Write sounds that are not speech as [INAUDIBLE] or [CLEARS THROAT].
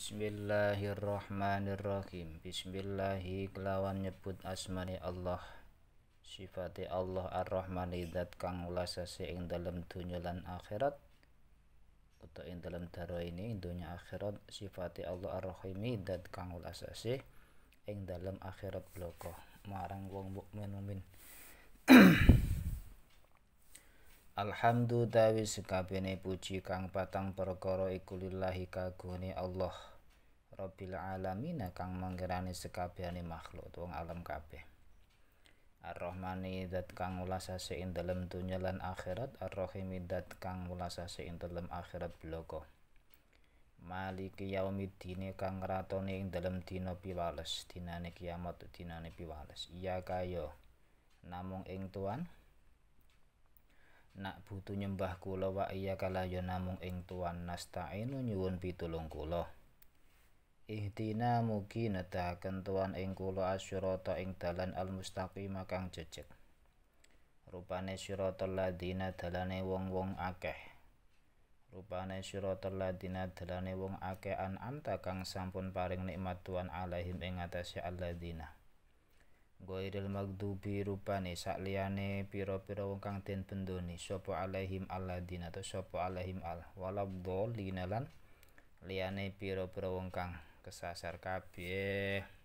Bismillahirrahmanirrahim Bismillahi kelawan nyebut asmani Allah Sifati Allah ar-Rahmani dat kang lasasi ing dalam dunya lan akhirat Atau ing dalam daro ini dunya akhirat Sifati Allah ar-Rahimi dat kang lasasi ing dalam akhirat bloko Marang wong mukmin mumin [CLEARS THROAT] Alhamdu tawi sekabene puji kang patang perkara iku lillahi kagone Allah Rabbil alamin kang manggerani sekabehane makhluk wong alam kabeh Ar-Rahmani dat kang ulasase ing dalem dunya lan akhirat Ar-Rahimi dat kang ulasase ing dalem akhirat bloko Maliki yaumiddin kang ratone ing dalem dina piwales dinane kiamat dinane piwales Iya kaya namung ing tuan nak butuh nyembah kula wa iya kala yo namung ing tuan nasta'inu nyuwun pitulung kula Ihdina mugi nedahaken tuan ing kula asyirata ing dalan al-mustaqim kang jejeg Rupane syuroto ladina dalane wong-wong akeh Rupane syuroto ladina dalane wong akeh an anta kang sampun paring nikmat tuan alaihim ing atase alladina Ghairil maghdubi rupane sakliyane piro pira wong kang den bendoni sapa alaihim alladzina atau sapa alaihim al waladzallina lan nalan, liane piro wong kang kesasar kabeh